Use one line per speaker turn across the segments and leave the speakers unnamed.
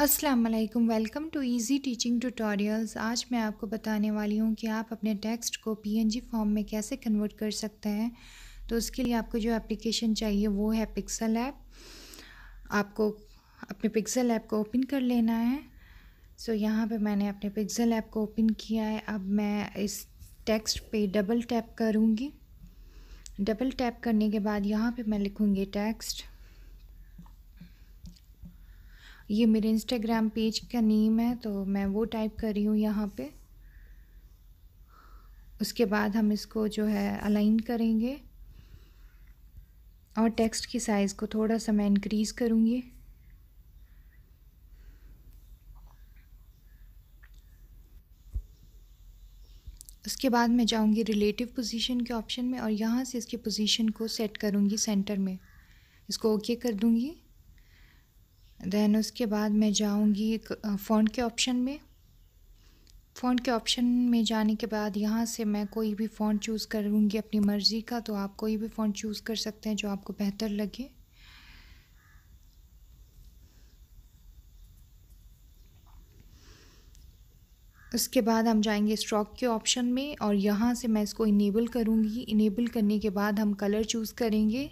Aslam welcome to easy teaching tutorials आज मैं आपको बताने वाली हूँ कि आप अपने टेक्स्ट को जी फॉर्म में कैसे कन्वर्ट कर सकते हैं तो उसके लिए आपको जो एप्लीकेशन चाहिए वो है पिक्सल ऐप आपको अपने पिक्सल ऐप को ओपन कर लेना है सो so, यहाँ पे मैंने अपने पिक्सल ऐप को ओपन किया है अब मैं इस टेक्स्ट पे डबल टैप करूँगी डबल टैप करने के बाद यहाँ पर मैं लिखूँगी टैक्सट ये मेरे इंस्टाग्राम पेज का नेम है तो मैं वो टाइप कर रही हूँ यहाँ पे उसके बाद हम इसको जो है अलाइन करेंगे और टेक्स्ट की साइज़ को थोड़ा सा मैं इंक्रीज़ करूँगी उसके बाद मैं जाऊंगी रिलेटिव पोजीशन के ऑप्शन में और यहाँ से इसकी पोजीशन को सेट करूँगी सेंटर में इसको ओके okay कर दूँगी देन उसके बाद मैं जाऊंगी फ़ॉन्ट के ऑप्शन में फ़ॉन्ट के ऑप्शन में जाने के बाद यहाँ से मैं कोई भी फ़ॉन्ट चूज़ करूँगी अपनी मर्ज़ी का तो आप कोई भी फ़ॉन्ट चूज़ कर सकते हैं जो आपको बेहतर लगे उसके बाद हम जाएंगे स्ट्रोक के ऑप्शन में और यहाँ से मैं इसको इनेबल करूँगी इनेबल करने के बाद हम कलर चूज़ करेंगे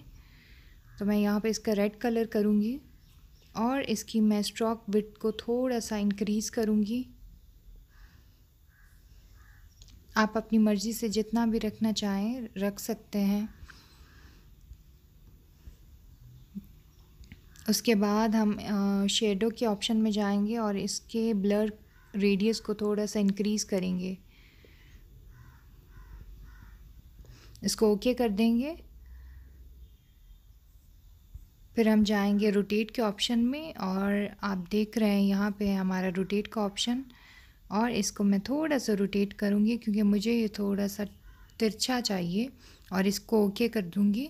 तो मैं यहाँ पे इसका रेड कलर करूँगी और इसकी मैं स्ट्रोक विथ को थोड़ा सा इंक्रीज़ करूँगी आप अपनी मर्ज़ी से जितना भी रखना चाहें रख सकते हैं उसके बाद हम शेडो के ऑप्शन में जाएंगे और इसके ब्लर रेडियस को थोड़ा सा इंक्रीज़ करेंगे इसको ओके okay कर देंगे फिर हम जाएंगे रोटेट के ऑप्शन में और आप देख रहे हैं यहाँ पे हमारा रोटेट का ऑप्शन और इसको मैं थोड़ा सा रोटेट करूँगी क्योंकि मुझे ये थोड़ा सा तिरछा चाहिए और इसको ओके कर दूँगी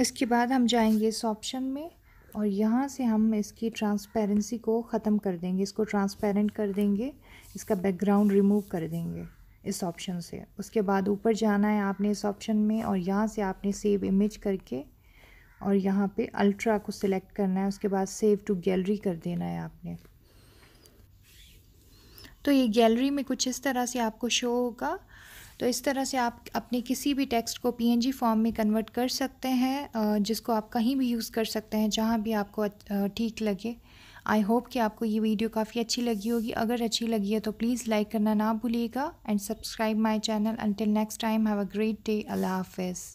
इसके बाद हम जाएंगे इस ऑप्शन में और यहाँ से हम इसकी ट्रांसपेरेंसी को ख़त्म कर देंगे इसको ट्रांसपेरेंट कर देंगे इसका बैकग्राउंड रिमूव कर देंगे इस ऑप्शन से उसके बाद ऊपर जाना है आपने इस ऑप्शन में और यहाँ से आपने सेव इमेज करके और यहाँ पे अल्ट्रा को सिलेक्ट करना है उसके बाद सेव टू गैलरी कर देना है आपने तो ये गैलरी में कुछ इस तरह से आपको शो होगा तो इस तरह से आप अपने किसी भी टेक्स्ट को पीएनजी फॉर्म में कन्वर्ट कर सकते हैं जिसको आप कहीं भी यूज़ कर सकते हैं जहाँ भी आपको ठीक लगे आई होप कि आपको ये वीडियो काफ़ी अच्छी लगी होगी अगर अच्छी लगी है तो प्लीज़ लाइक करना ना भूलिएगा and subscribe my channel until next time have a great day अल्लाह हाफिज़